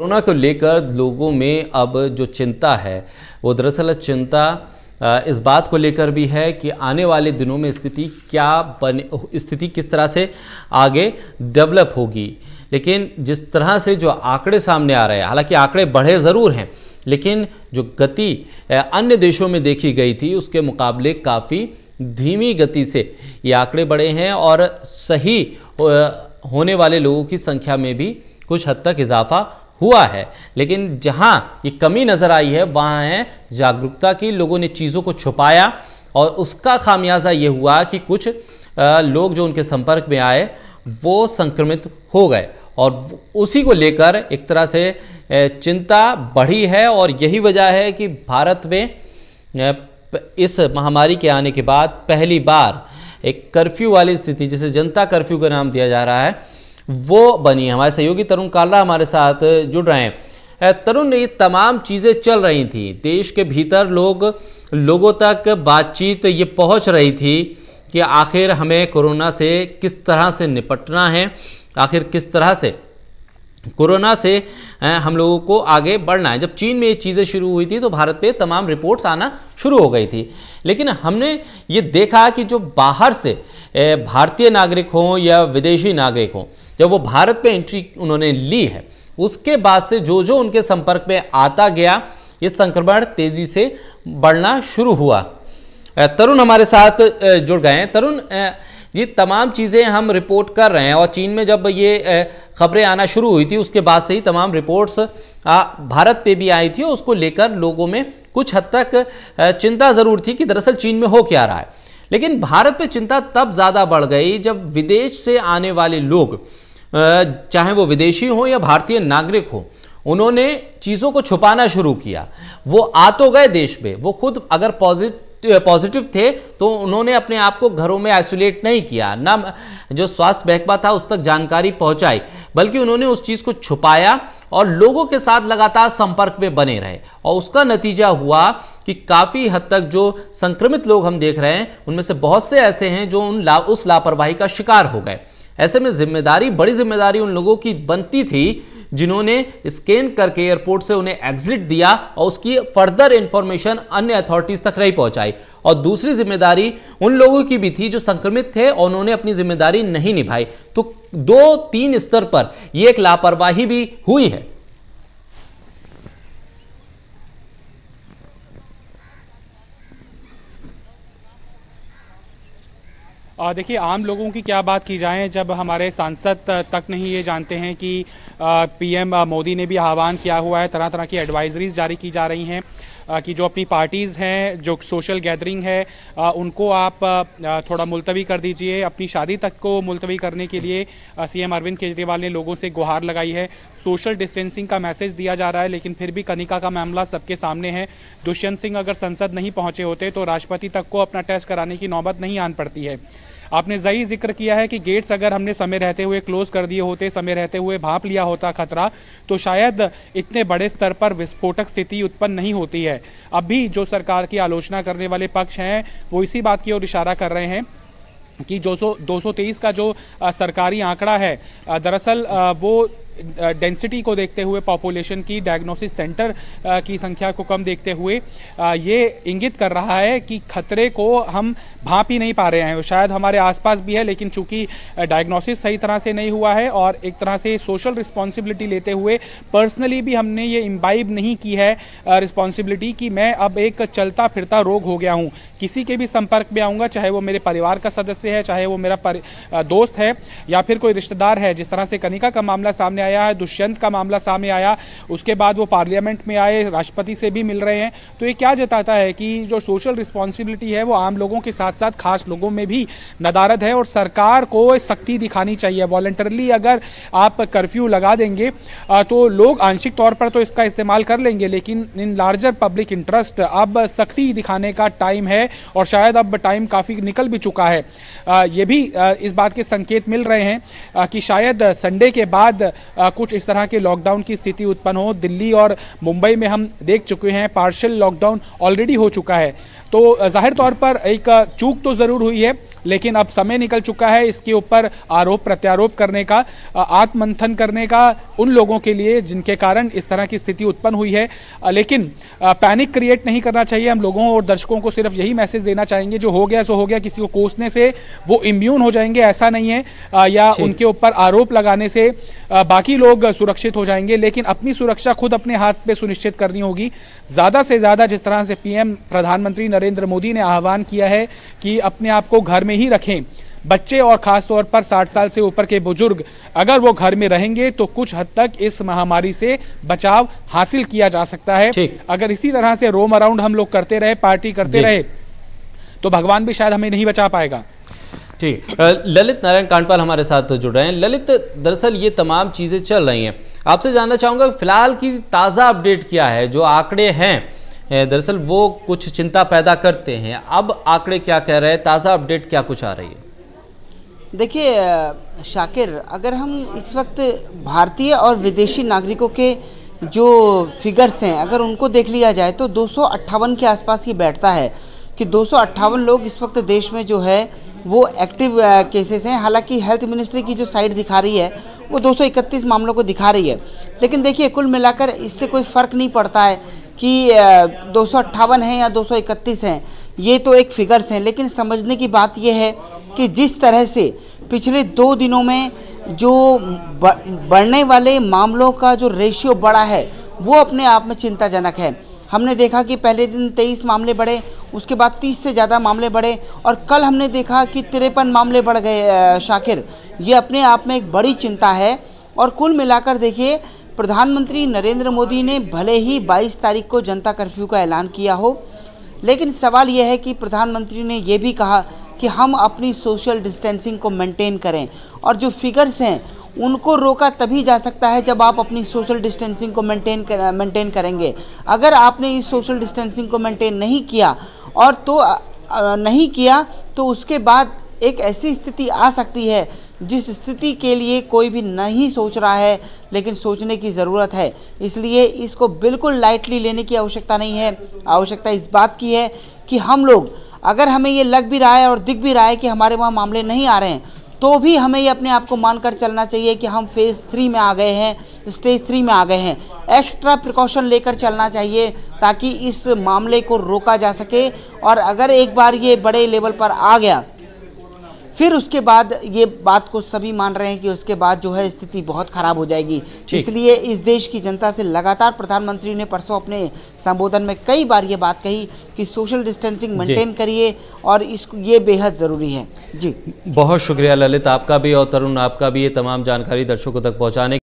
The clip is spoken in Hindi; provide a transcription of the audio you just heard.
कोरोना को लेकर लोगों में अब जो चिंता है वो दरअसल चिंता इस बात को लेकर भी है कि आने वाले दिनों में स्थिति क्या बने स्थिति किस तरह से आगे डेवलप होगी लेकिन जिस तरह से जो आंकड़े सामने आ रहे हैं हालांकि आंकड़े बढ़े ज़रूर हैं लेकिन जो गति अन्य देशों में देखी गई थी उसके मुकाबले काफ़ी धीमी गति से ये आंकड़े बढ़े हैं और सही होने वाले लोगों की संख्या में भी कुछ हद तक इजाफा हुआ है लेकिन जहाँ ये कमी नज़र आई है वहाँ है जागरूकता की लोगों ने चीज़ों को छुपाया और उसका खामियाजा ये हुआ कि कुछ लोग जो उनके संपर्क में आए वो संक्रमित हो गए और उसी को लेकर एक तरह से चिंता बढ़ी है और यही वजह है कि भारत में इस महामारी के आने के बाद पहली बार एक कर्फ्यू वाली स्थिति जिसे जनता कर्फ्यू का नाम दिया जा रहा है वो बनी हमारे सहयोगी तरुण काला हमारे साथ जुड़ रहे हैं तरुण ये तमाम चीज़ें चल रही थी देश के भीतर लोग लोगों तक बातचीत ये पहुंच रही थी कि आखिर हमें कोरोना से किस तरह से निपटना है आखिर किस तरह से कोरोना से हम लोगों को आगे बढ़ना है जब चीन में ये चीज़ें शुरू हुई थी तो भारत पे तमाम रिपोर्ट्स आना शुरू हो गई थी लेकिन हमने ये देखा कि जो बाहर से भारतीय नागरिक हों या विदेशी नागरिक हों जब वो भारत पे एंट्री उन्होंने ली है उसके बाद से जो जो उनके संपर्क में आता गया ये संक्रमण तेजी से बढ़ना शुरू हुआ तरुण हमारे साथ जुड़ गए हैं तरुण ये तमाम चीज़ें हम रिपोर्ट कर रहे हैं और चीन में जब ये खबरें आना शुरू हुई थी उसके बाद से ही तमाम रिपोर्ट्स भारत पे भी आई थी और उसको लेकर लोगों में कुछ हद तक चिंता ज़रूर थी कि दरअसल चीन में हो क्या रहा है लेकिन भारत पे चिंता तब ज़्यादा बढ़ गई जब विदेश से आने वाले लोग चाहे वो विदेशी हो या भारतीय नागरिक हो उन्होंने चीज़ों को छुपाना शुरू किया वो आ तो गए देश में वो खुद अगर पॉजिटिव पॉजिटिव थे तो उन्होंने अपने आप को घरों में आइसोलेट नहीं किया ना जो स्वास्थ्य महकमा था उस तक जानकारी पहुंचाई बल्कि उन्होंने उस चीज़ को छुपाया और लोगों के साथ लगातार संपर्क में बने रहे और उसका नतीजा हुआ कि काफ़ी हद तक जो संक्रमित लोग हम देख रहे हैं उनमें से बहुत से ऐसे हैं जो उन ला उस लापरवाही का शिकार हो गए ऐसे में जिम्मेदारी बड़ी जिम्मेदारी उन लोगों की बनती थी जिन्होंने स्कैन करके एयरपोर्ट से उन्हें एग्जिट दिया और उसकी फर्दर इंफॉर्मेशन अन्य अथॉरिटीज तक नहीं पहुंचाई और दूसरी जिम्मेदारी उन लोगों की भी थी जो संक्रमित थे और उन्होंने अपनी जिम्मेदारी नहीं निभाई तो दो तीन स्तर पर यह एक लापरवाही भी हुई है देखिए आम लोगों की क्या बात की जाए जब हमारे सांसद तक नहीं ये जानते हैं कि पीएम मोदी ने भी आह्वान किया हुआ है तरह तरह की एडवाइजरीज जारी की जा रही हैं कि जो अपनी पार्टीज़ हैं जो सोशल गैदरिंग है उनको आप थोड़ा मुलतवी कर दीजिए अपनी शादी तक को मुलतवी करने के लिए सीएम अरविंद केजरीवाल ने लोगों से गुहार लगाई है सोशल डिस्टेंसिंग का मैसेज दिया जा रहा है लेकिन फिर भी कनिका का मामला सबके सामने है दुष्यंत सिंह अगर संसद नहीं पहुंचे होते तो राष्ट्रपति तक को अपना टेस्ट कराने की नौबत नहीं आन पड़ती है आपने जही जिक्र किया है कि गेट्स अगर हमने समय रहते हुए क्लोज कर दिए होते समय रहते हुए भाप लिया होता खतरा तो शायद इतने बड़े स्तर पर विस्फोटक स्थिति उत्पन्न नहीं होती है अब भी जो सरकार की आलोचना करने वाले पक्ष हैं वो इसी बात की ओर इशारा कर रहे हैं कि जो सौ दो का जो आ, सरकारी आंकड़ा है दरअसल वो डेंसिटी को देखते हुए पॉपुलेशन की डायग्नोसिस सेंटर की संख्या को कम देखते हुए ये इंगित कर रहा है कि खतरे को हम भाप ही नहीं पा रहे हैं शायद हमारे आसपास भी है लेकिन चूंकि डायग्नोसिस सही तरह से नहीं हुआ है और एक तरह से सोशल रिस्पॉन्सिबिलिटी लेते हुए पर्सनली भी हमने ये इम्बाइब नहीं की है रिस्पॉन्सिबिलिटी कि मैं अब एक चलता फिरता रोग हो गया हूँ किसी के भी संपर्क में आऊँगा चाहे वो मेरे परिवार का सदस्य है चाहे वो मेरा दोस्त है या फिर कोई रिश्तेदार है जिस तरह से कनिका का मामला सामने आया आया है दुष्यंत का मामला सामने आया उसके बाद वो पार्लियामेंट में आए राष्ट्रपति से भी मिल रहे हैं तो ये क्या जताता है कि जो सोशल रिस्पॉन्सिबिलिटी है वो आम लोगों के साथ साथ खास लोगों में भी नदारद है और सरकार को सख्ती दिखानी चाहिए वॉलेंटरली अगर आप कर्फ्यू लगा देंगे तो लोग आंशिक तौर पर तो इसका इस्तेमाल कर लेंगे लेकिन इन लार्जर पब्लिक इंटरेस्ट अब सख्ती दिखाने का टाइम है और शायद अब टाइम काफ़ी निकल भी चुका है ये भी इस बात के संकेत मिल रहे हैं कि शायद संडे के बाद कुछ इस तरह के लॉकडाउन की स्थिति उत्पन्न हो दिल्ली और मुंबई में हम देख चुके हैं पार्शल लॉकडाउन ऑलरेडी हो चुका है तो जाहिर तौर पर एक चूक तो ज़रूर हुई है लेकिन अब समय निकल चुका है इसके ऊपर आरोप प्रत्यारोप करने का आत्मंथन करने का उन लोगों के लिए जिनके कारण इस तरह की स्थिति उत्पन्न हुई है लेकिन पैनिक क्रिएट नहीं करना चाहिए हम लोगों और दर्शकों को सिर्फ यही मैसेज देना चाहेंगे जो हो गया सो हो गया किसी को कोसने से वो इम्यून हो जाएंगे ऐसा नहीं है या उनके ऊपर आरोप लगाने से बाकी लोग सुरक्षित हो जाएंगे लेकिन अपनी सुरक्षा खुद अपने हाथ पे सुनिश्चित करनी होगी ज़्यादा से ज़्यादा जिस तरह से पीएम प्रधानमंत्री नरेंद्र मोदी ने आह्वान किया है कि अपने आप को घर में ही रखें बच्चे और खासतौर पर 60 साल से ऊपर के बुजुर्ग अगर वो घर में रहेंगे तो कुछ हद तक इस महामारी से बचाव हासिल किया जा सकता है अगर इसी तरह से रोम अराउंड हम लोग करते रहे पार्टी करते रहे तो भगवान भी शायद हमें नहीं बचा पाएगा ठीक ललित नारायण कांडपाल हमारे साथ जुड़ रहे हैं ललित दरअसल ये तमाम चीज़ें चल रही हैं आपसे जानना चाहूंगा फिलहाल की ताज़ा अपडेट क्या है जो आंकड़े हैं दरअसल वो कुछ चिंता पैदा करते हैं अब आंकड़े क्या कह रहे हैं ताज़ा अपडेट क्या कुछ आ रही है देखिए शाकिर अगर हम इस वक्त भारतीय और विदेशी नागरिकों के जो फिगर्स हैं अगर उनको देख लिया जाए तो दो के आसपास ये बैठता है कि दो लोग इस वक्त देश में जो है वो एक्टिव केसेस हैं हालांकि हेल्थ मिनिस्ट्री की जो साइट दिखा रही है वो 231 मामलों को दिखा रही है लेकिन देखिए कुल मिलाकर इससे कोई फ़र्क नहीं पड़ता है कि दो है या दो हैं ये तो एक फिगर्स हैं लेकिन समझने की बात यह है कि जिस तरह से पिछले दो दिनों में जो बढ़ने वाले मामलों का जो रेशियो बढ़ा है वो अपने आप में चिंताजनक है हमने देखा कि पहले दिन 23 मामले बढ़े उसके बाद 30 से ज़्यादा मामले बढ़े और कल हमने देखा कि तिरपन मामले बढ़ गए शाकिर ये अपने आप में एक बड़ी चिंता है और कुल मिलाकर देखिए प्रधानमंत्री नरेंद्र मोदी ने भले ही 22 तारीख को जनता कर्फ्यू का ऐलान किया हो लेकिन सवाल यह है कि प्रधानमंत्री ने यह भी कहा कि हम अपनी सोशल डिस्टेंसिंग को मेंटेन करें और जो फिगर्स हैं उनको रोका तभी जा सकता है जब आप अपनी सोशल डिस्टेंसिंग को मेंटेन कर, मेंटेन करेंगे अगर आपने इस सोशल डिस्टेंसिंग को मेंटेन नहीं किया और तो नहीं किया तो उसके बाद एक ऐसी स्थिति आ सकती है जिस स्थिति के लिए कोई भी नहीं सोच रहा है लेकिन सोचने की ज़रूरत है इसलिए इसको बिल्कुल लाइटली लेने की आवश्यकता नहीं है आवश्यकता इस बात की है कि हम लोग अगर हमें ये लग भी रहा है और दिख भी रहा है कि हमारे वहाँ मामले नहीं आ रहे हैं तो भी हमें ये अपने आप को मान कर चलना चाहिए कि हम फेज़ थ्री में आ गए हैं स्टेज थ्री में आ गए हैं एक्स्ट्रा प्रिकॉशन लेकर चलना चाहिए ताकि इस मामले को रोका जा सके और अगर एक बार ये बड़े लेवल पर आ गया फिर उसके बाद ये बात को सभी मान रहे हैं कि उसके बाद जो है स्थिति बहुत खराब हो जाएगी इसलिए इस देश की जनता से लगातार प्रधानमंत्री ने परसों अपने संबोधन में कई बार ये बात कही कि सोशल डिस्टेंसिंग मेंटेन करिए और इसको ये बेहद ज़रूरी है जी बहुत शुक्रिया ललित आपका भी और तरुण आपका भी ये तमाम जानकारी दर्शकों तक पहुँचाने